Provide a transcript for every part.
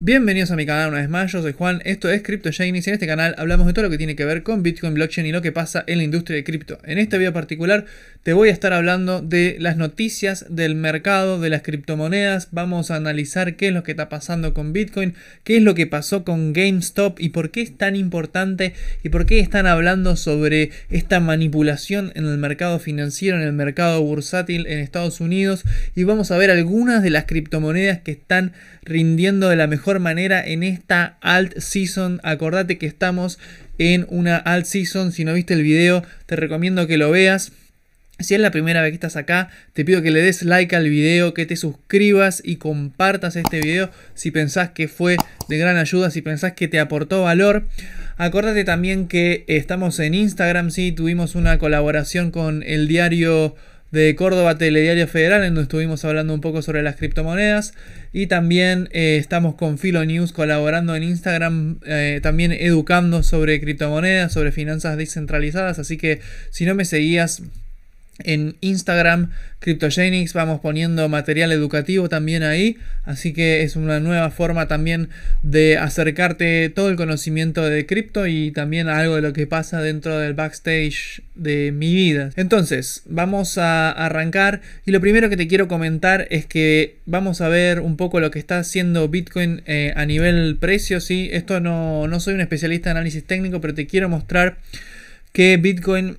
Bienvenidos a mi canal una vez más, yo soy Juan, esto es Crypto Chain y en este canal hablamos de todo lo que tiene que ver con Bitcoin, blockchain y lo que pasa en la industria de cripto. En este video particular te voy a estar hablando de las noticias del mercado de las criptomonedas, vamos a analizar qué es lo que está pasando con Bitcoin, qué es lo que pasó con GameStop y por qué es tan importante y por qué están hablando sobre esta manipulación en el mercado financiero, en el mercado bursátil en Estados Unidos y vamos a ver algunas de las criptomonedas que están rindiendo de la mejor manera en esta alt season. Acordate que estamos en una alt season. Si no viste el video, te recomiendo que lo veas. Si es la primera vez que estás acá, te pido que le des like al video, que te suscribas y compartas este video si pensás que fue de gran ayuda, si pensás que te aportó valor. Acordate también que estamos en Instagram, si tuvimos una colaboración con el diario de Córdoba Telediario Federal, en donde estuvimos hablando un poco sobre las criptomonedas. Y también eh, estamos con Filo News colaborando en Instagram, eh, también educando sobre criptomonedas, sobre finanzas descentralizadas. Así que si no me seguías, en Instagram, CryptoGenics, vamos poniendo material educativo también ahí, así que es una nueva forma también de acercarte todo el conocimiento de cripto y también algo de lo que pasa dentro del backstage de mi vida. Entonces, vamos a arrancar y lo primero que te quiero comentar es que vamos a ver un poco lo que está haciendo Bitcoin eh, a nivel precio, ¿sí? Esto no, no soy un especialista en análisis técnico, pero te quiero mostrar que Bitcoin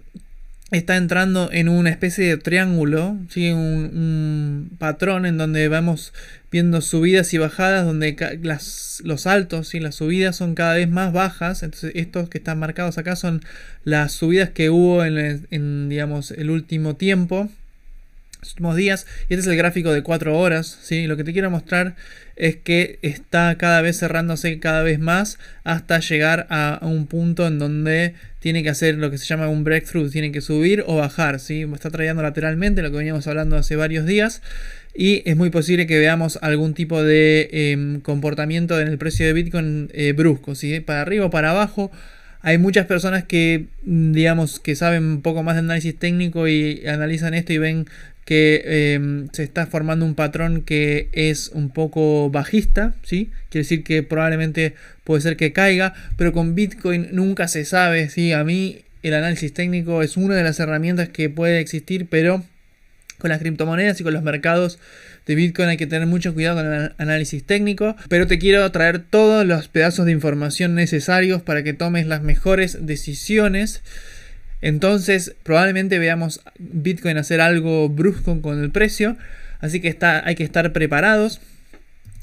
está entrando en una especie de triángulo, ¿sí? un, patrón en donde vamos viendo subidas y bajadas, donde las, los altos y las subidas son cada vez más bajas. Entonces, estos que están marcados acá son las subidas que hubo en, en digamos, el último tiempo últimos días. Y este es el gráfico de 4 horas. ¿sí? Lo que te quiero mostrar es que está cada vez cerrándose cada vez más hasta llegar a un punto en donde tiene que hacer lo que se llama un breakthrough, tiene que subir o bajar, ¿sí? está trayendo lateralmente, lo que veníamos hablando hace varios días, y es muy posible que veamos algún tipo de em, comportamiento en el precio de Bitcoin eh, brusco, para arriba o para abajo. Hay muchas personas que, digamos, que saben un poco más de análisis técnico y analizan esto y ven que em, se está formando un patrón que es un poco bajista, ¿sí? Quiere decir que probablemente puede ser que caiga, pero con Bitcoin nunca se sabe, ¿sí? A mí el análisis técnico es una de las herramientas que puede existir, pero con las criptomonedas y con los mercados de Bitcoin hay que tener mucho cuidado con el análisis técnico, pero te quiero traer todos los pedazos de información necesarios para que tomes las mejores decisiones entonces probablemente veamos Bitcoin hacer algo brusco con el precio. Así que está, hay que estar preparados.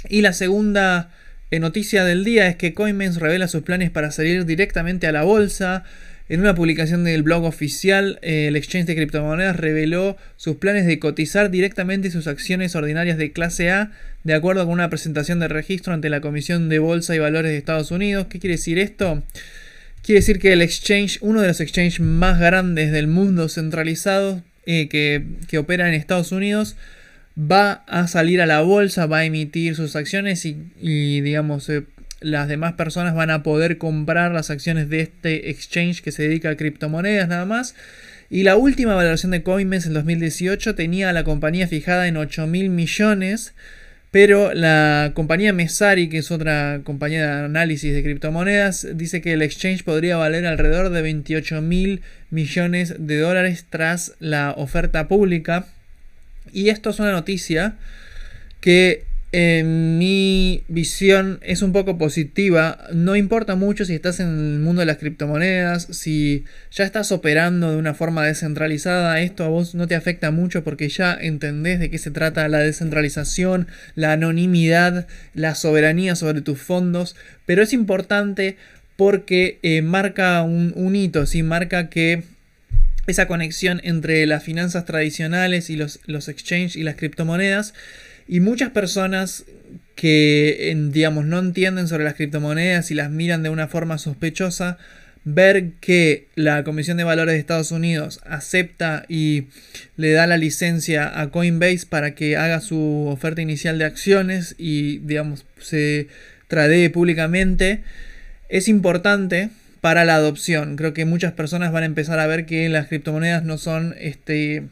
Y la segunda eh, noticia del día es que Coinbase revela sus planes para salir directamente a la bolsa. En una publicación del blog oficial, eh, el exchange de criptomonedas reveló sus planes de cotizar directamente sus acciones ordinarias de clase A, de acuerdo con una presentación de registro ante la Comisión de Bolsa y Valores de Estados Unidos. ¿Qué quiere decir esto? Quiere decir que el exchange, uno de los exchanges más grandes del mundo centralizado eh, que, opera en Estados Unidos, va a salir a la bolsa, va a emitir sus acciones y, digamos, eh, las demás personas van a poder comprar las acciones de este exchange que se dedica a criptomonedas nada más. Y la última valoración de Coinbase en 2018 tenía a la compañía fijada en 8 mil millones. Pero la compañía Mesari, que es otra compañía de análisis de criptomonedas, dice que el exchange podría valer alrededor de 28 mil millones de dólares tras la oferta pública. Y esto es una noticia que mi visión es un poco positiva. No importa mucho si estás en el mundo de las criptomonedas, si ya estás operando de una forma descentralizada, esto a vos no te afecta mucho porque ya entendés de qué se trata la descentralización, la anonimidad, la soberanía sobre tus fondos. Pero es importante porque eh, marca un, hito, ¿sí? marca que esa conexión entre las finanzas tradicionales y los exchanges y las criptomonedas y muchas personas que, digamos, no entienden sobre las criptomonedas y las miran de una forma sospechosa, ver que la Comisión de Valores de Estados Unidos acepta y le da la licencia a Coinbase para que haga su oferta inicial de acciones y, digamos, se tradee públicamente, es importante para la adopción. Creo que muchas personas van a empezar a ver que las criptomonedas no son este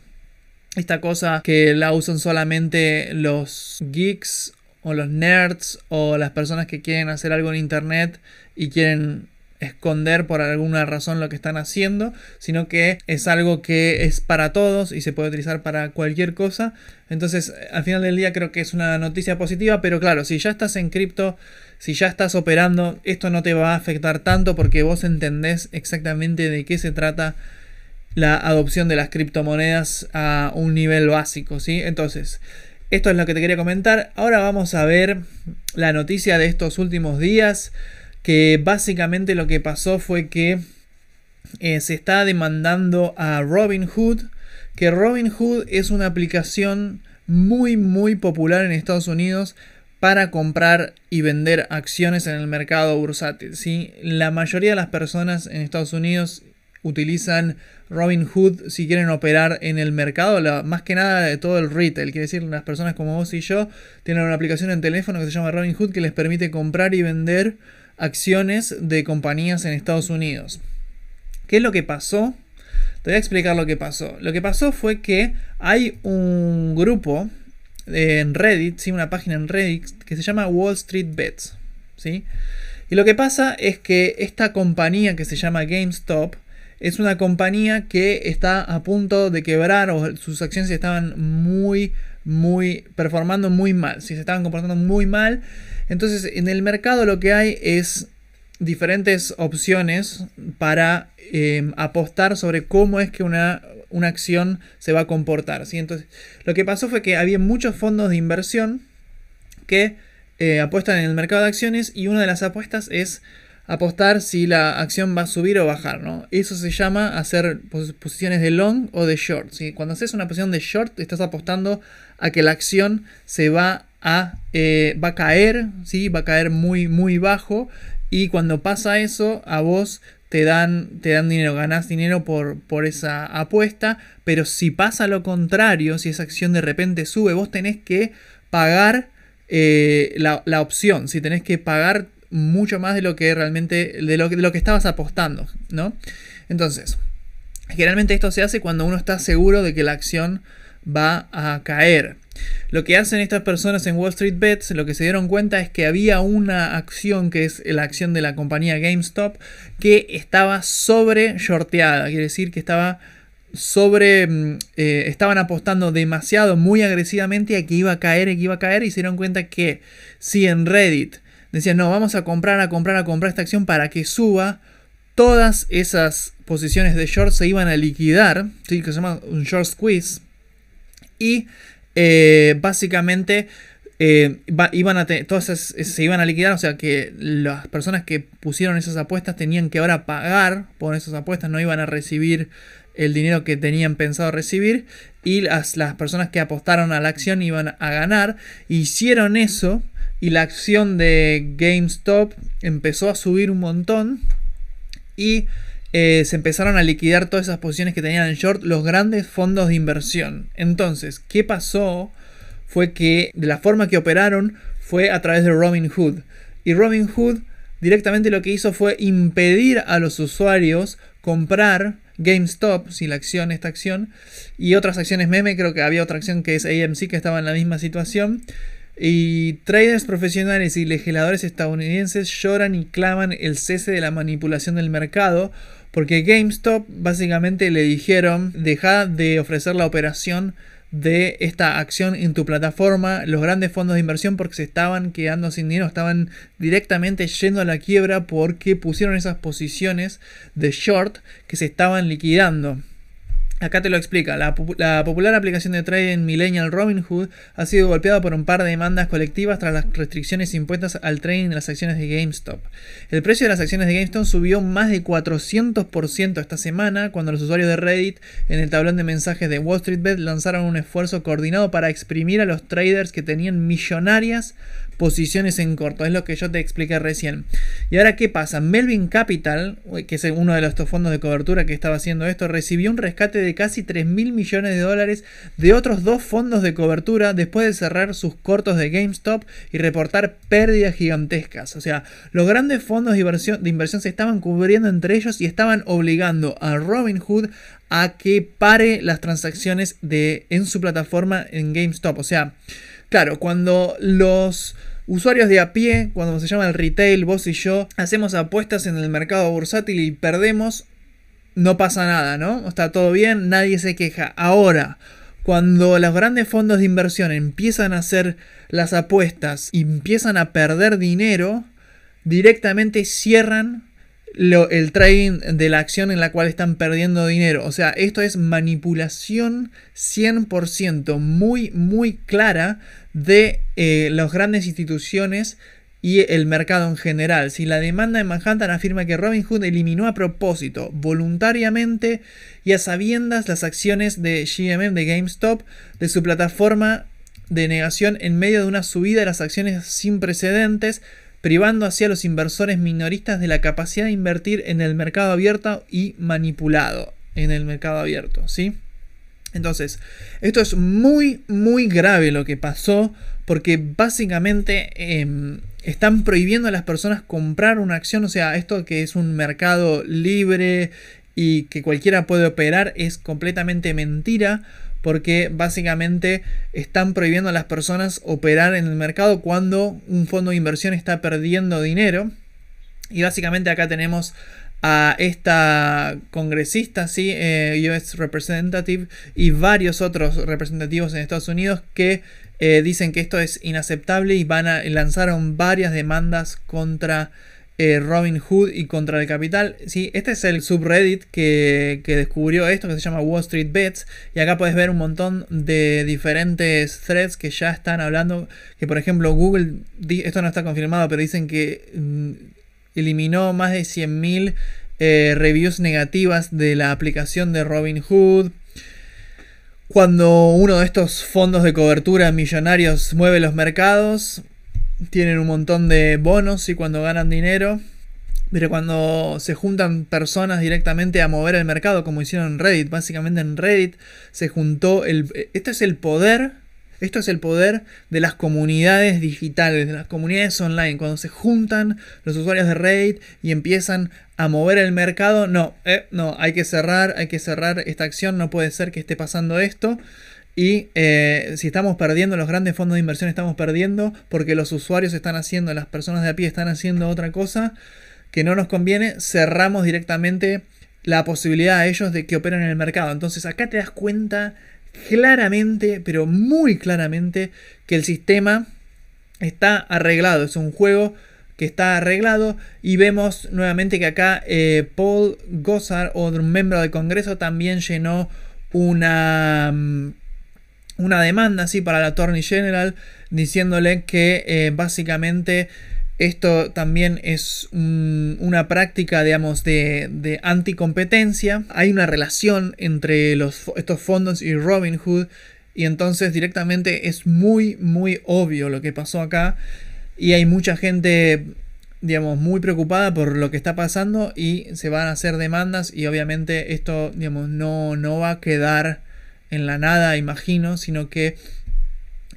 esta cosa que la usan solamente los geeks o los nerds o las personas que quieren hacer algo en internet y quieren esconder por alguna razón lo que están haciendo, sino que es algo que es para todos y se puede utilizar para cualquier cosa. Entonces, al final del día creo que es una noticia positiva, pero claro, si ya estás en cripto, si ya estás operando, esto no te va a afectar tanto porque vos entendés exactamente de qué se trata la adopción de las criptomonedas a un nivel básico, ¿sí? Entonces, esto es lo que te quería comentar. Ahora vamos a ver la noticia de estos últimos días, que básicamente lo que pasó fue que eh, se está demandando a Robinhood, que Robinhood es una aplicación muy muy popular en Estados Unidos para comprar y vender acciones en el mercado bursátil. ¿sí? La mayoría de las personas en Estados Unidos utilizan Robin Hood si quieren operar en el mercado, más que nada de todo el retail. Quiere decir, las personas como vos y yo tienen una aplicación en teléfono que se llama Robinhood que les permite comprar y vender acciones de compañías en Estados Unidos. ¿Qué es lo que pasó? Te voy a explicar lo que pasó. Lo que pasó fue que hay un grupo en Reddit, ¿sí? una página en Reddit que se llama Wall Street Bets. ¿sí? Y lo que pasa es que esta compañía que se llama GameStop es una compañía que está a punto de quebrar o sus acciones estaban muy, muy performando muy mal, si se estaban comportando muy mal. Entonces en el mercado lo que hay es diferentes opciones para em, apostar sobre cómo es que una, una acción se va a comportar. Entonces lo que pasó fue que había muchos fondos de inversión que eh, apuestan en el mercado de acciones y una de las apuestas es apostar si la acción va a subir o bajar, ¿no? Eso se llama hacer posiciones de long o de short. Cuando haces una posición de short, estás apostando a que la acción se va a, eh, va a caer, ¿sí? Va a caer muy, muy bajo. Y cuando pasa eso, a vos te dan, te dan dinero, ganás dinero por, por esa apuesta. Pero si pasa lo contrario, si esa acción de repente sube, vos tenés que pagar eh, la, la, opción, si tenés que pagar mucho más de lo que realmente, de lo, lo que estabas apostando, ¿no? Entonces, generalmente esto se hace cuando uno está seguro de que la acción va a caer. Lo que hacen estas personas en Wall Street Bets, lo que se dieron cuenta es que había una acción que es la acción de la compañía GameStop que estaba sobre shorteada, quiere decir que estaba sobre mm, eh, estaban apostando demasiado muy agresivamente a que iba a caer, que iba a caer y se dieron cuenta que si en Reddit decían, no, vamos a comprar, a comprar, a comprar esta acción para que suba. Todas esas posiciones de short se iban a liquidar, ¿sí? que se llama un short squeeze. Y eh, básicamente eh, iban a todas se iban a liquidar, o sea que las personas que pusieron esas apuestas tenían que ahora pagar por esas apuestas, no iban a recibir el dinero que tenían pensado recibir y las, las personas que apostaron a la acción iban a ganar, hicieron eso y la acción de GameStop empezó a subir un montón y eh, se empezaron a liquidar todas esas posiciones que tenían en short los grandes fondos de inversión. Entonces, ¿qué pasó? Fue que de la forma que operaron fue a través de Robinhood. Y Robinhood directamente lo que hizo fue impedir a los usuarios comprar GameStop, si la acción, esta acción, y otras acciones meme, creo que había otra acción que es AMC que estaba en la misma situación. Y traders profesionales y legisladores estadounidenses lloran y claman el cese de la manipulación del mercado porque GameStop básicamente le dijeron deja de ofrecer la operación de esta acción en tu plataforma, los grandes fondos de inversión porque se estaban quedando sin dinero, estaban directamente yendo a la quiebra porque pusieron esas posiciones de short que se estaban liquidando. Acá te lo explica. La, popular aplicación de trading Millennial Robinhood ha sido golpeada por un par de demandas colectivas tras las restricciones impuestas al trading de las acciones de GameStop. El precio de las acciones de GameStop subió más de 400% esta semana cuando los usuarios de Reddit en el tablón de mensajes de Wall Street Bet lanzaron un esfuerzo coordinado para exprimir a los traders que tenían millonarias posiciones en corto. Es lo que yo te expliqué recién. Y ahora, ¿qué pasa? Melvin Capital, que es uno de los fondos de cobertura que estaba haciendo esto, recibió un rescate de casi 3 mil millones de dólares de otros dos fondos de cobertura después de cerrar sus cortos de GameStop y reportar pérdidas gigantescas. O sea, los grandes fondos de inversión, de inversión se estaban cubriendo entre ellos y estaban obligando a Robinhood a que pare las transacciones de, en su plataforma en GameStop. O sea, Claro, cuando los usuarios de a pie, cuando se llama el retail, vos y yo, hacemos apuestas en el mercado bursátil y perdemos, no pasa nada, ¿no? Está todo bien, nadie se queja. Ahora, cuando los grandes fondos de inversión empiezan a hacer las apuestas y empiezan a perder dinero, directamente cierran el trading de la acción en la cual están perdiendo dinero. O sea, esto es manipulación 100% muy, muy clara de eh, las grandes instituciones y el mercado en general. Si la demanda en Manhattan afirma que Hood eliminó a propósito, voluntariamente y a sabiendas las acciones de GMM de GameStop de su plataforma de negación en medio de una subida de las acciones sin precedentes privando así a los inversores minoristas de la capacidad de invertir en el mercado abierto y manipulado en el mercado abierto, ¿sí? Entonces, esto es muy, muy grave lo que pasó porque básicamente em, están prohibiendo a las personas comprar una acción, o sea, esto que es un mercado libre y que cualquiera puede operar es completamente mentira porque básicamente están prohibiendo a las personas operar en el mercado cuando un fondo de inversión está perdiendo dinero. Y básicamente acá tenemos a esta congresista, ¿sí? Eh, US Representative y varios otros representativos en Estados Unidos que eh, dicen que esto es inaceptable y lanzaron varias demandas contra eh, Robin Hood y contra el capital. Sí, este es el subreddit que, descubrió esto, que se llama Wall Street Bets. Y acá puedes ver un montón de diferentes threads que ya están hablando. Que por ejemplo Google, esto no está confirmado, pero dicen que mm, eliminó más de 100.000 eh, reviews negativas de la aplicación de Robin Hood cuando uno de estos fondos de cobertura millonarios mueve los mercados, tienen un montón de bonos y cuando ganan dinero. Pero cuando se juntan personas directamente a mover el mercado, como hicieron en Reddit, básicamente en Reddit se juntó el... Esto es el poder, esto es el poder de las comunidades digitales, de las comunidades online. Cuando se juntan los usuarios de Reddit y empiezan a mover el mercado, no, eh, no, hay que cerrar, hay que cerrar esta acción, no puede ser que esté pasando esto. Y eh, si estamos perdiendo, los grandes fondos de inversión estamos perdiendo porque los usuarios están haciendo, las personas de a pie están haciendo otra cosa que no nos conviene, cerramos directamente la posibilidad a ellos de que operen en el mercado. Entonces acá te das cuenta claramente, pero muy claramente, que el sistema está arreglado, es un juego que está arreglado y vemos nuevamente que acá eh, Paul Gossard, otro miembro del Congreso, también llenó una... Mm, una demanda así para la Attorney General diciéndole que eh, básicamente esto también es una práctica, digamos, de, anticompetencia. Hay una relación entre los, estos fondos y Hood y entonces directamente es muy, muy obvio lo que pasó acá y hay mucha gente digamos, muy preocupada por lo que está pasando y se van a hacer demandas y obviamente esto, digamos, no, no va a quedar en la nada, imagino, sino que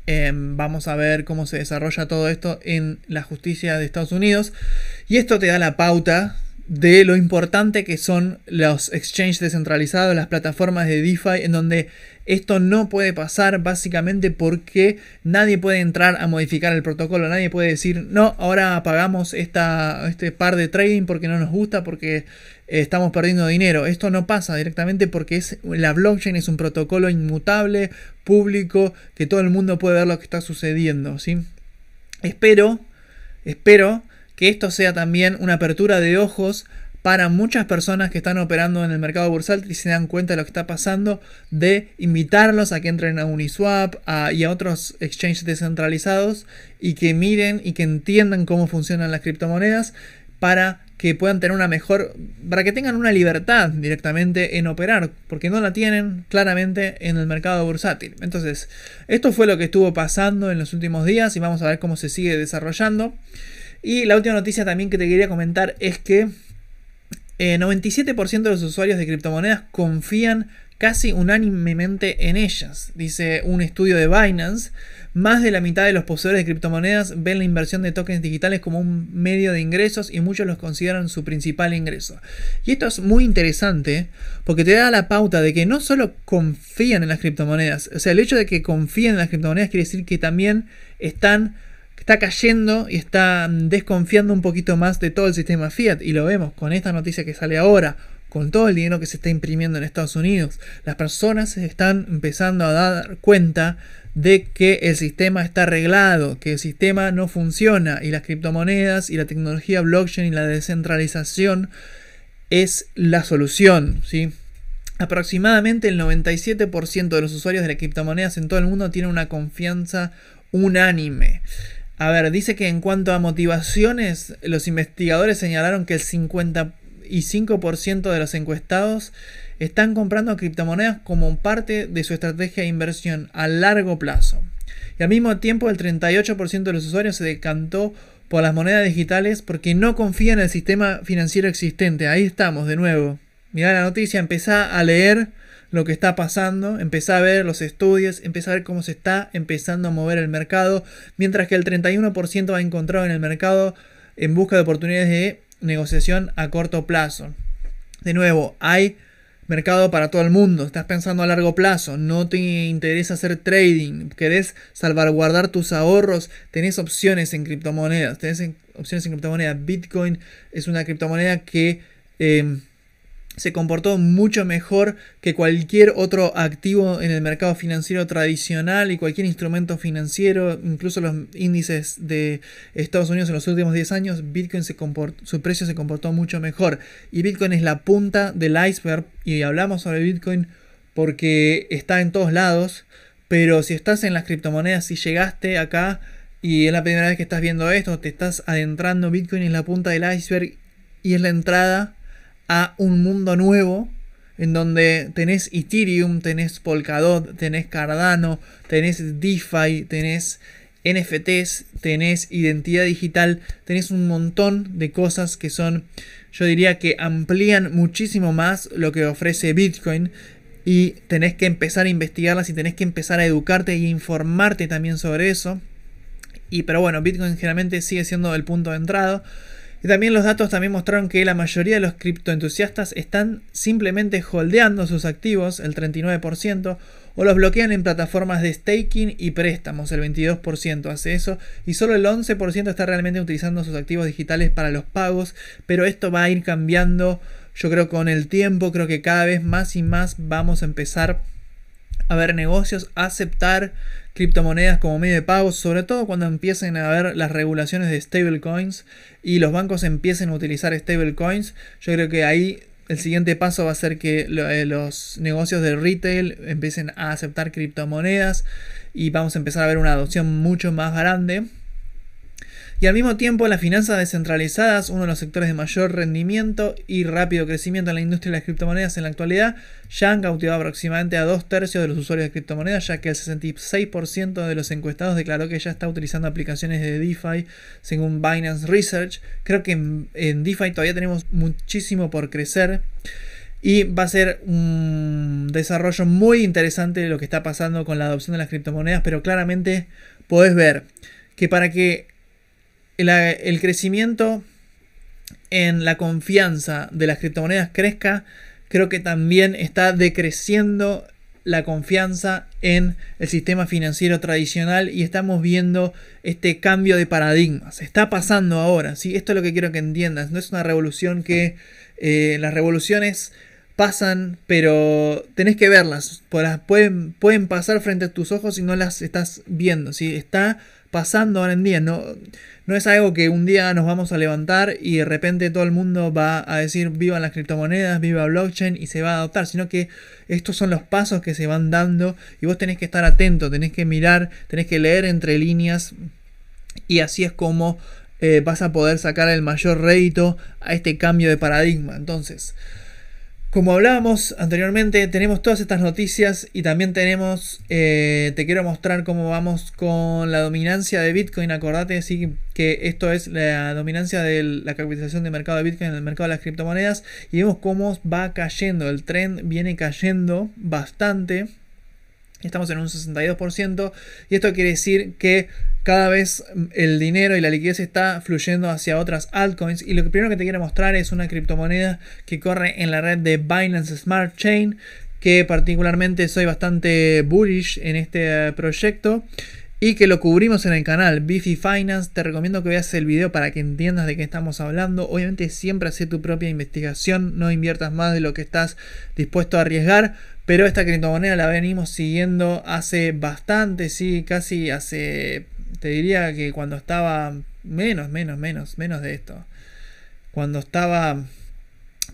em, vamos a ver cómo se desarrolla todo esto en la justicia de Estados Unidos. Y esto te da la pauta de lo importante que son los exchanges descentralizados, las plataformas de DeFi, en donde esto no puede pasar básicamente porque nadie puede entrar a modificar el protocolo, nadie puede decir, no, ahora apagamos esta, este par de trading porque no nos gusta, porque eh, estamos perdiendo dinero. Esto no pasa directamente porque es, la blockchain es un protocolo inmutable, público, que todo el mundo puede ver lo que está sucediendo, ¿sí? Espero, espero que esto sea también una apertura de ojos para muchas personas que están operando en el mercado bursátil y se dan cuenta de lo que está pasando, de invitarlos a que entren a Uniswap y a otros exchanges descentralizados y que miren y que entiendan cómo funcionan las criptomonedas para que puedan tener una mejor, para que tengan una libertad directamente en operar, porque no la tienen claramente en el mercado bursátil. Entonces, esto fue lo que estuvo pasando en los últimos días y vamos a ver cómo se sigue desarrollando. Y la última noticia también que te quería comentar es que eh, 97% de los usuarios de criptomonedas confían casi unánimemente en ellas, dice un estudio de Binance. Más de la mitad de los poseedores de criptomonedas ven la inversión de tokens digitales como un medio de ingresos y muchos los consideran su principal ingreso. Y esto es muy interesante porque te da la pauta de que no solo confían en las criptomonedas, o sea, el hecho de que confíen en las criptomonedas quiere decir que también están está cayendo y está mm, desconfiando un poquito más de todo el sistema Fiat. Y lo vemos con esta noticia que sale ahora, con todo el dinero que se está imprimiendo en Estados Unidos. Las personas están empezando a dar cuenta de que el sistema está arreglado, que el sistema no funciona y las criptomonedas y la tecnología blockchain y la descentralización es la solución, Aproximadamente el 97% de los usuarios de las criptomonedas en todo el mundo tienen una confianza unánime. A ver, dice que en cuanto a motivaciones, los investigadores señalaron que el 55% de los encuestados están comprando criptomonedas como parte de su estrategia de inversión a largo plazo. Y al mismo tiempo, el 38% de los usuarios se decantó por las monedas digitales porque no confían en el sistema financiero existente. Ahí estamos de nuevo. Mirá la noticia, empezá a leer lo que está pasando, Empezá a ver los estudios, empezar a ver cómo se está empezando a mover el mercado, mientras que el 31% ha encontrado en el mercado en busca de oportunidades de negociación a corto plazo. De nuevo, hay mercado para todo el mundo, estás pensando a largo plazo, no te interesa hacer trading, querés salvaguardar tus ahorros, tenés opciones en criptomonedas, tenés opciones en criptomonedas, Bitcoin es una criptomoneda que eh, se comportó mucho mejor que cualquier otro activo en el mercado financiero tradicional y cualquier instrumento financiero, incluso los índices de Estados Unidos en los últimos 10 años, Bitcoin se comportó, su precio se comportó mucho mejor. Y Bitcoin es la punta del iceberg y hablamos sobre Bitcoin porque está en todos lados, pero si estás en las criptomonedas, si llegaste acá y es la primera vez que estás viendo esto, te estás adentrando, Bitcoin es la punta del iceberg y es la entrada a un mundo nuevo en donde tenés Ethereum, tenés Polkadot, tenés Cardano, tenés DeFi, tenés NFTs, tenés identidad digital, tenés un montón de cosas que son, yo diría que amplían muchísimo más lo que ofrece Bitcoin y tenés que empezar a investigarlas y tenés que empezar a educarte y e informarte también sobre eso. Y pero bueno, Bitcoin generalmente sigue siendo el punto de entrada. Y también los datos también mostraron que la mayoría de los criptoentusiastas están simplemente holdeando sus activos, el 39%, o los bloquean en plataformas de staking y préstamos, el 22% hace eso, y solo el 11% está realmente utilizando sus activos digitales para los pagos, pero esto va a ir cambiando, yo creo, con el tiempo, creo que cada vez más y más vamos a empezar a ver negocios, a aceptar criptomonedas como medio de pago, sobre todo cuando empiecen a haber las regulaciones de stablecoins y los bancos empiecen a utilizar stablecoins, yo creo que ahí el siguiente paso va a ser que eh, los negocios de retail empiecen a aceptar criptomonedas y vamos a empezar a ver una adopción mucho más grande y al mismo tiempo, las finanzas descentralizadas, uno de los sectores de mayor rendimiento y rápido crecimiento en la industria de las criptomonedas en la actualidad, ya han cautivado aproximadamente a dos tercios de los usuarios de criptomonedas, ya que el 66% de los encuestados declaró que ya está utilizando aplicaciones de DeFi, según Binance Research. Creo que en, DeFi todavía tenemos muchísimo por crecer. Y va a ser un desarrollo muy interesante lo que está pasando con la adopción de las criptomonedas, pero claramente podés ver que para que el, crecimiento en la confianza de las criptomonedas crezca, creo que también está decreciendo la confianza en el sistema financiero tradicional y estamos viendo este cambio de paradigmas. Está pasando ahora, ¿sí? Esto es lo que quiero que entiendas. No es una revolución que eh, las revoluciones pasan, pero tenés que verlas. pueden, pueden pasar frente a tus ojos si no las estás viendo, Está pasando ahora en día. No, no es algo que un día nos vamos a levantar y de repente todo el mundo va a decir viva las criptomonedas, viva blockchain y se va a adoptar, sino que estos son los pasos que se van dando y vos tenés que estar atento, tenés que mirar, tenés que leer entre líneas y así es como eh, vas a poder sacar el mayor rédito a este cambio de paradigma. Entonces, como hablábamos anteriormente, tenemos todas estas noticias y también tenemos, eh, te quiero mostrar cómo vamos con la dominancia de Bitcoin. Acordate sí, que esto es la dominancia de la capitalización de mercado de Bitcoin en el mercado de las criptomonedas y vemos cómo va cayendo, el tren viene cayendo bastante. Estamos en un 62% y esto quiere decir que cada vez el dinero y la liquidez está fluyendo hacia otras altcoins y lo que primero que te quiero mostrar es una criptomoneda que corre en la red de Binance Smart Chain que particularmente soy bastante bullish en este eh, proyecto y que lo cubrimos en el canal Bifi Finance. Te recomiendo que veas el video para que entiendas de qué estamos hablando. Obviamente siempre hace tu propia investigación, no inviertas más de lo que estás dispuesto a arriesgar. Pero esta criptomoneda la venimos siguiendo hace bastante, sí, casi hace, te diría que cuando estaba menos, menos, menos, menos de esto. Cuando estaba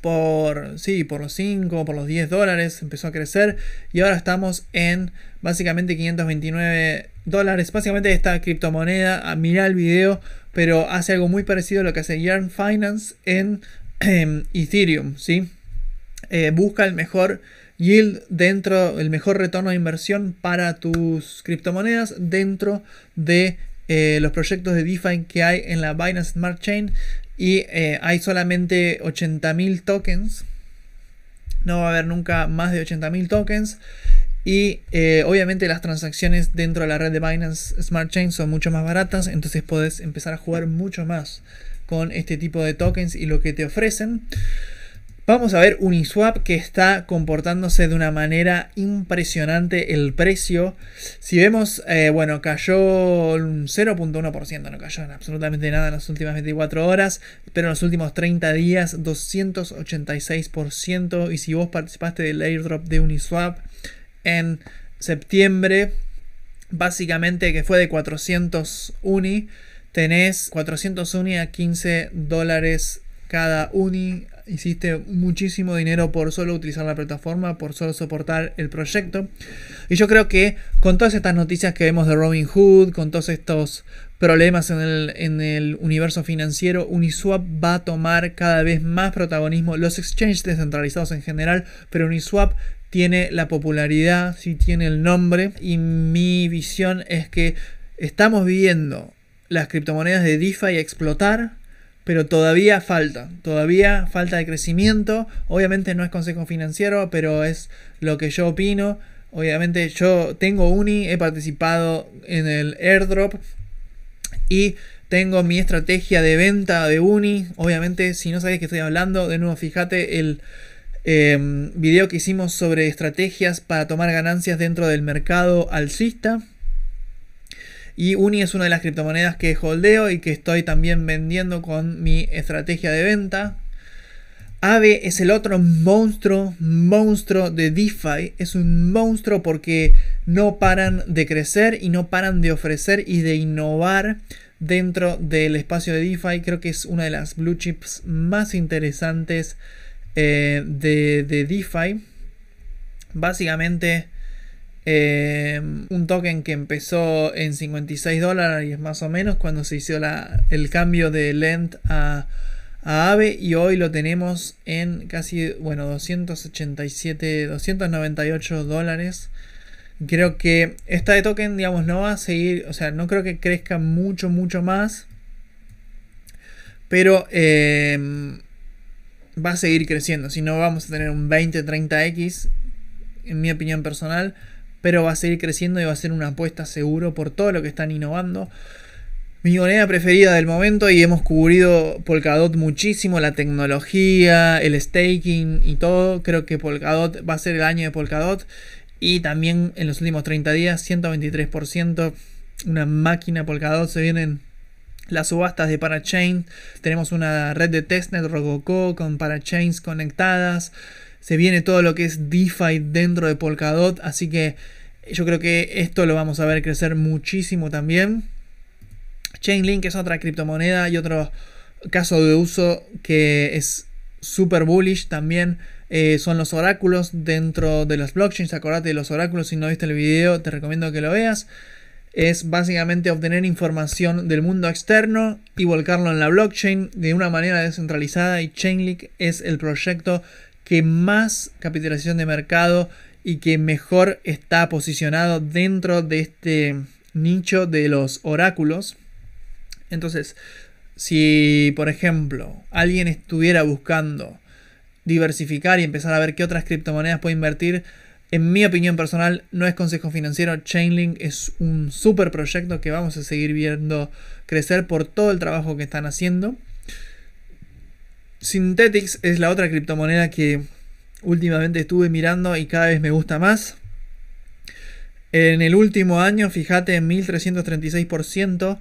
por, sí, por los 5, por los 10 dólares, empezó a crecer y ahora estamos en básicamente 529 dólares. Básicamente esta criptomoneda, ah, mira el video, pero hace algo muy parecido a lo que hace Yarn Finance en em, Ethereum, ¿sí? Eh, busca el mejor yield dentro, el mejor retorno de inversión para tus criptomonedas dentro de eh, los proyectos de DeFi que hay en la Binance Smart Chain. Y eh, hay solamente 80.000 tokens. No va a haber nunca más de 80.000 tokens. Y eh, obviamente las transacciones dentro de la red de Binance Smart Chain son mucho más baratas. Entonces puedes empezar a jugar mucho más con este tipo de tokens y lo que te ofrecen. Vamos a ver Uniswap que está comportándose de una manera impresionante el precio. Si vemos, eh, bueno, cayó un 0.1%, no cayó en absolutamente nada en las últimas 24 horas, pero en los últimos 30 días 286%. Y si vos participaste del airdrop de Uniswap en septiembre, básicamente que fue de 400 uni, tenés 400 uni a 15 dólares cada uni hiciste muchísimo dinero por solo utilizar la plataforma, por solo soportar el proyecto. Y yo creo que con todas estas noticias que vemos de Robin Hood, con todos estos problemas en el, en el universo financiero, Uniswap va a tomar cada vez más protagonismo, los exchanges descentralizados en general, pero Uniswap tiene la popularidad, sí tiene el nombre, y mi visión es que estamos viendo las criptomonedas de DeFi explotar, pero todavía falta, todavía falta de crecimiento. Obviamente no es consejo financiero, pero es lo que yo opino. Obviamente yo tengo Uni, he participado en el airdrop y tengo mi estrategia de venta de Uni. Obviamente si no sabes que estoy hablando, de nuevo fíjate el eh, video que hicimos sobre estrategias para tomar ganancias dentro del mercado alcista. Y Uni es una de las criptomonedas que holdeo y que estoy también vendiendo con mi estrategia de venta. Ave es el otro monstruo, monstruo de DeFi. Es un monstruo porque no paran de crecer y no paran de ofrecer y de innovar dentro del espacio de DeFi. Creo que es una de las blue chips más interesantes eh, de DeFi. Básicamente Em, un token que empezó en 56 dólares más o menos cuando se hizo el cambio de Lent a, AVE y hoy lo tenemos en casi, bueno, 287, 298 dólares. Creo que esta de token, digamos, no va a seguir, o sea, no creo que crezca mucho, mucho más. Pero em, va a seguir creciendo. Si no, vamos a tener un 20-30x, en mi opinión personal pero va a seguir creciendo y va a ser una apuesta seguro por todo lo que están innovando. Mi moneda preferida del momento y hemos cubrido Polkadot muchísimo, la tecnología, el staking y todo. Creo que Polkadot va a ser el año de Polkadot y también en los últimos 30 días 123%, una máquina Polkadot, se vienen las subastas de Parachain, tenemos una red de testnet Rococo con Parachains conectadas se viene todo lo que es DeFi dentro de Polkadot, así que yo creo que esto lo vamos a ver crecer muchísimo también. Chainlink es otra criptomoneda y otro caso de uso que es super bullish también eh, son los oráculos dentro de las blockchains. Acordate de los oráculos, si no viste el video te recomiendo que lo veas. Es básicamente obtener información del mundo externo y volcarlo en la blockchain de una manera descentralizada y Chainlink es el proyecto que más capitalización de mercado y que mejor está posicionado dentro de este nicho de los oráculos. Entonces, si por ejemplo alguien estuviera buscando diversificar y empezar a ver qué otras criptomonedas puede invertir, en mi opinión personal no es consejo financiero, Chainlink es un super proyecto que vamos a seguir viendo crecer por todo el trabajo que están haciendo. Synthetics es la otra criptomoneda que últimamente estuve mirando y cada vez me gusta más. En el último año, fíjate, en 1336%.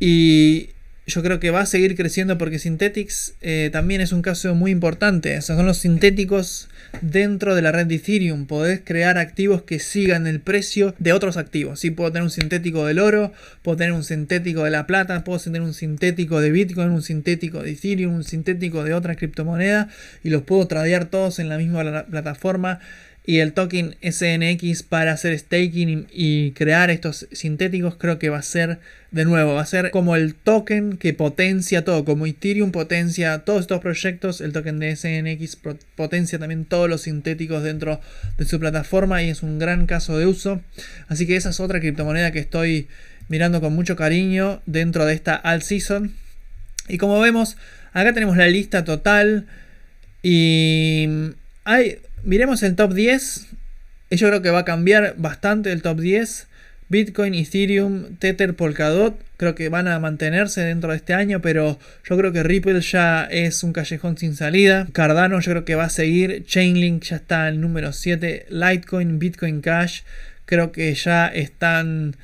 Y yo creo que va a seguir creciendo porque Synthetics eh, también es un caso muy importante. Esos son los sintéticos dentro de la red de Ethereum. Podés crear activos que sigan el precio de otros activos. si Puedo tener un sintético del oro, puedo tener un sintético de la plata, puedo tener un sintético de Bitcoin, un sintético de Ethereum, un sintético de otra criptomoneda y los puedo tradear todos en la misma plataforma y el token SNX para hacer staking y crear estos sintéticos creo que va a ser de nuevo, va a ser como el token que potencia todo, como Ethereum potencia todos estos proyectos, el token de SNX potencia también todos los sintéticos dentro de su plataforma y es un gran caso de uso. Así que esa es otra criptomoneda que estoy mirando con mucho cariño dentro de esta All season. Y como vemos, acá tenemos la lista total y hay miremos el top 10. Yo creo que va a cambiar bastante el top 10. Bitcoin, Ethereum, Tether, Polkadot, creo que van a mantenerse dentro de este año, pero yo creo que Ripple ya es un callejón sin salida. Cardano yo creo que va a seguir, Chainlink ya está en número 7, Litecoin, Bitcoin Cash, creo que ya están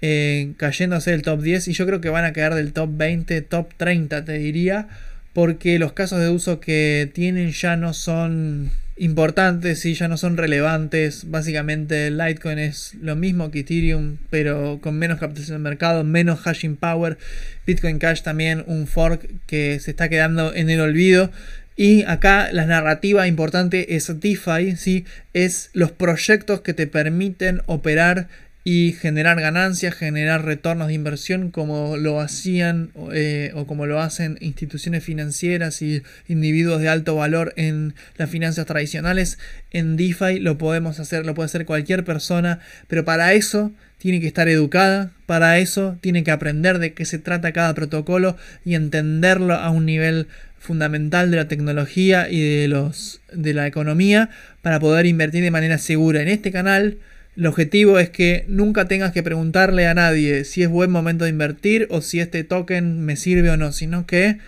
eh, cayéndose del top 10 y yo creo que van a quedar del top 20, top 30 te diría, porque los casos de uso que tienen ya no son importantes y ya no son relevantes. Básicamente Litecoin es lo mismo que Ethereum, pero con menos captación de mercado, menos hashing power. Bitcoin Cash también un fork que se está quedando en el olvido. Y acá la narrativa importante es DeFi, ¿sí? es los proyectos que te permiten operar y generar ganancias, generar retornos de inversión como lo hacían eh, o como lo hacen instituciones financieras y individuos de alto valor en las finanzas tradicionales. En DeFi lo podemos hacer, lo puede hacer cualquier persona, pero para eso tiene que estar educada, para eso tiene que aprender de qué se trata cada protocolo y entenderlo a un nivel fundamental de la tecnología y de los de la economía para poder invertir de manera segura en este canal el objetivo es que nunca tengas que preguntarle a nadie si es buen momento de invertir o si este token me sirve o no, sino que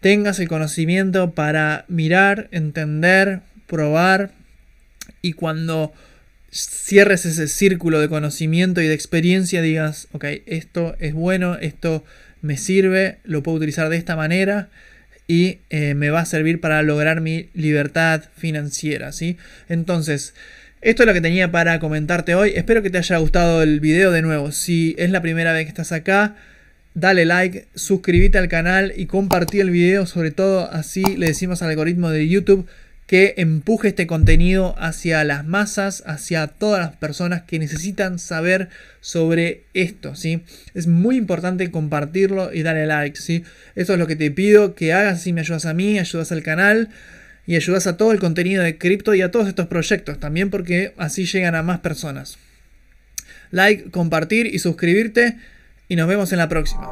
tengas el conocimiento para mirar, entender, probar y cuando cierres ese círculo de conocimiento y de experiencia digas, ok, esto es bueno, esto me sirve, lo puedo utilizar de esta manera y eh, me va a servir para lograr mi libertad financiera, ¿sí? Entonces, esto es lo que tenía para comentarte hoy. Espero que te haya gustado el video de nuevo. Si es la primera vez que estás acá, dale like, suscríbete al canal y compartí el video. Sobre todo así le decimos al algoritmo de YouTube que empuje este contenido hacia las masas, hacia todas las personas que necesitan saber sobre esto, ¿sí? Es muy importante compartirlo y darle like, ¿sí? Eso es lo que te pido que hagas, si me ayudas a mí, ayudas al canal y ayudas a todo el contenido de cripto y a todos estos proyectos, también porque así llegan a más personas. Like, compartir y suscribirte y nos vemos en la próxima.